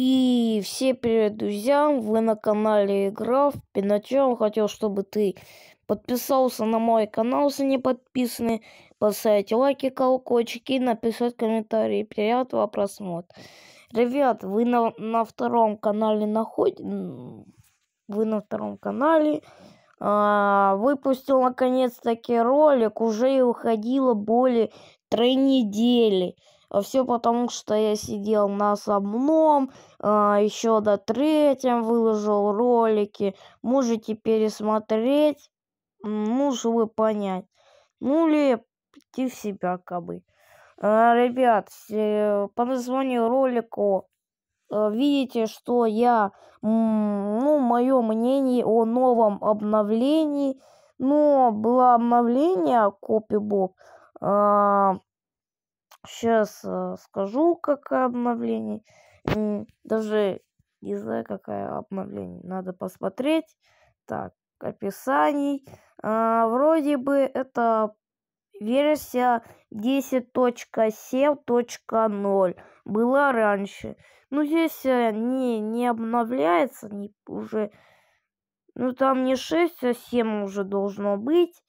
И все привет, друзья! Вы на канале Игра в Пиночем. Хотел, чтобы ты подписался на мой канал, если не подписаны. Поставить лайки, колокольчики написать комментарии. Приятного просмотра. Ребят, вы на, на втором канале находите... Вы на втором канале. А, выпустил наконец-таки ролик. Уже и уходило более три недели. Э, Все потому, что я сидел на самом, а, еще до третьем выложил ролики. Можете пересмотреть, ну, чтобы понять. Ну, или идти в себя, как бы. А, ребят, э, по названию ролику э, видите, что я, ну, мое мнение о новом обновлении. Но было обновление Копи Боб. А, Сейчас э, скажу, какое обновление. Даже не знаю, какое обновление. Надо посмотреть. Так, описаний. А, вроде бы это версия 10.7.0 была раньше. Ну, здесь э, не, не обновляется, не, уже... Ну, там не 6, а 7 уже должно быть.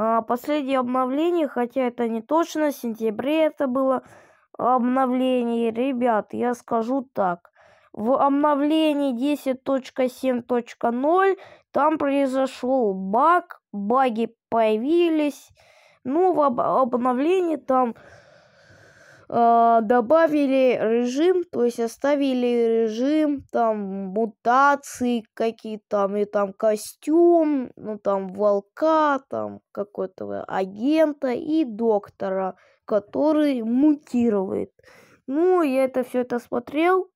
А, последнее обновление, хотя это не точно, в сентябре это было обновление. Ребят, я скажу так. В обновлении 10.7.0 там произошел баг, баги появились. Ну, в об обновлении там э, добавили режим, то есть оставили режим там мутации какие там, и там костюм, ну там волка, там какого то агента и доктора, который мутирует. Ну, я это все это смотрел,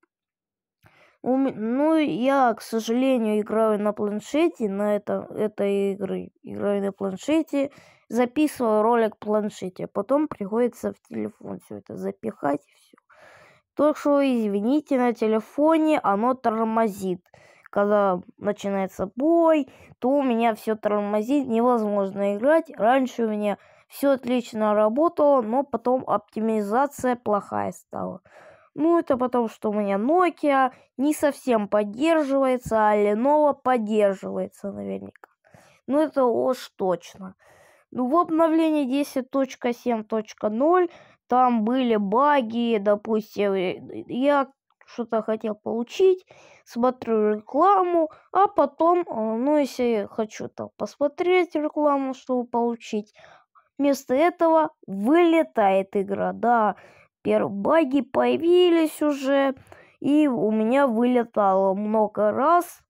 ну, я, к сожалению, играю на планшете, на это, этой игры играю на планшете, записываю ролик в планшете, а потом приходится в телефон все это запихать и все. Так что, извините, на телефоне оно тормозит. Когда начинается бой, то у меня все тормозит, невозможно играть. Раньше у меня все отлично работало, но потом оптимизация плохая стала. Ну, это потому, что у меня Nokia не совсем поддерживается, а Lenovo поддерживается наверняка. Ну, это уж точно. Ну, в обновлении 10.7.0 там были баги, допустим, э, я что-то хотел получить, смотрю рекламу, а потом, а, ну, если хочу там посмотреть рекламу, чтобы получить, вместо этого вылетает игра, да первые баги появились уже, и у меня вылетало много раз,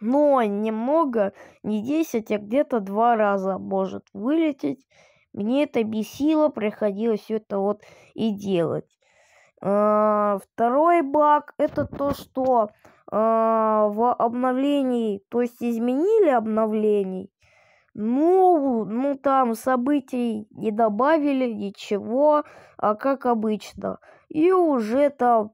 но немного, не 10, а где-то два раза может вылететь. Мне это бесило, приходилось все это вот и делать. А, второй баг это то, что а, в обновлении, то есть изменили обновлений, ну, ну там событий не добавили, ничего, а как обычно. И уже там,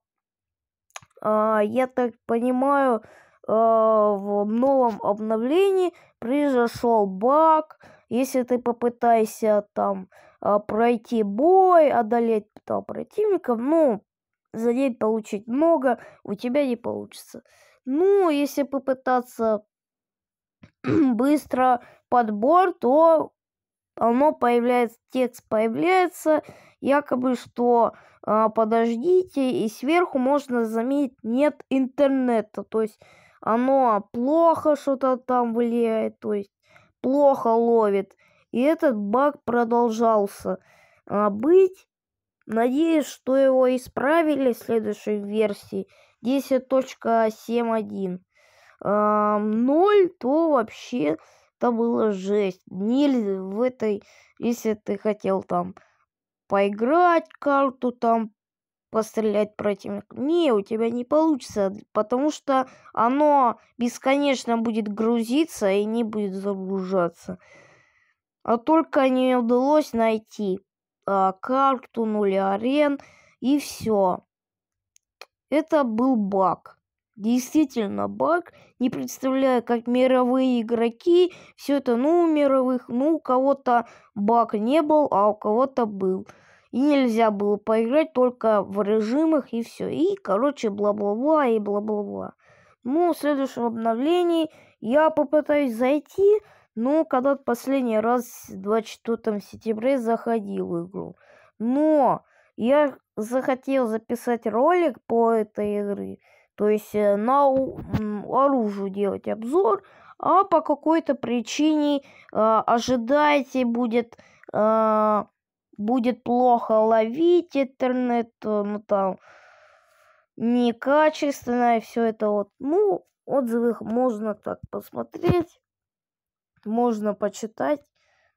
а, я так понимаю, а, в новом обновлении произошел баг. Если ты попытаешься там а, пройти бой, одолеть там, противников, ну, за день получить много, у тебя не получится. Ну, если попытаться быстро подбор, то оно появляется, текст появляется, якобы что э, подождите, и сверху можно заметить нет интернета, то есть оно плохо что-то там влияет, то есть плохо ловит. И этот баг продолжался э, быть. Надеюсь, что его исправили в следующей версии 10.71 э, а, 0, то вообще это было жесть. Нельзя в этой, если ты хотел там поиграть карту, там пострелять противника. Не, у тебя не получится, потому что оно бесконечно будет грузиться и не будет загружаться. А только не удалось найти а, карту, нуля арен и все. Это был баг. Действительно, баг, не представляя, как мировые игроки, все это, ну, у мировых, ну, у кого-то баг не был, а у кого-то был. И нельзя было поиграть только в режимах и все. И, короче, бла-бла-бла и бла-бла-бла. Ну, в следующем обновлении я попытаюсь зайти, но когда последний раз 24 сентября заходил в игру. Но я захотел записать ролик по этой игре. То есть э, на оружие делать обзор, а по какой-то причине э, а, ожидайте будет, э, будет плохо ловить интернет, э, ну там некачественно и все это вот. Ну, отзывы можно так посмотреть, можно почитать.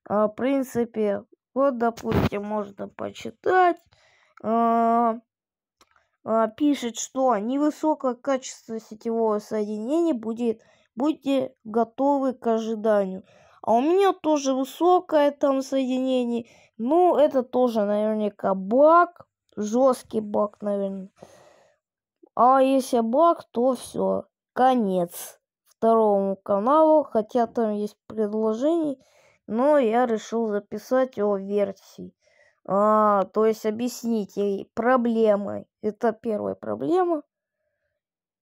Э, в принципе, вот, допустим, можно почитать. Э, а, пишет, что невысокое качество сетевого соединения будет, будьте готовы к ожиданию. А у меня тоже высокое там соединение. Ну, это тоже наверняка баг. Жесткий баг, наверное. А если баг, то все. Конец второму каналу. Хотя там есть предложение. Но я решил записать о версии. А, то есть объяснить ей проблемы. Это первая проблема.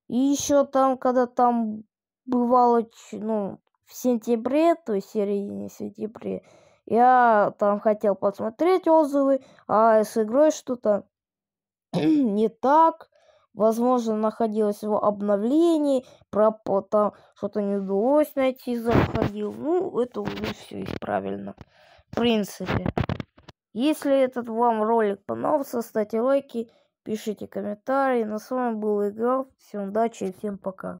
И еще там, когда там бывало, ну, в сентябре, то есть в середине сентября, я там хотел посмотреть отзывы, а с игрой что-то не так. Возможно, находилось в обновлении, пропо там что-то не удалось найти, заходил. Ну, это уже все правильно. В принципе. Если этот вам ролик понравился, ставьте лайки, пишите комментарии. На с вами был Игра. Всем удачи и всем пока.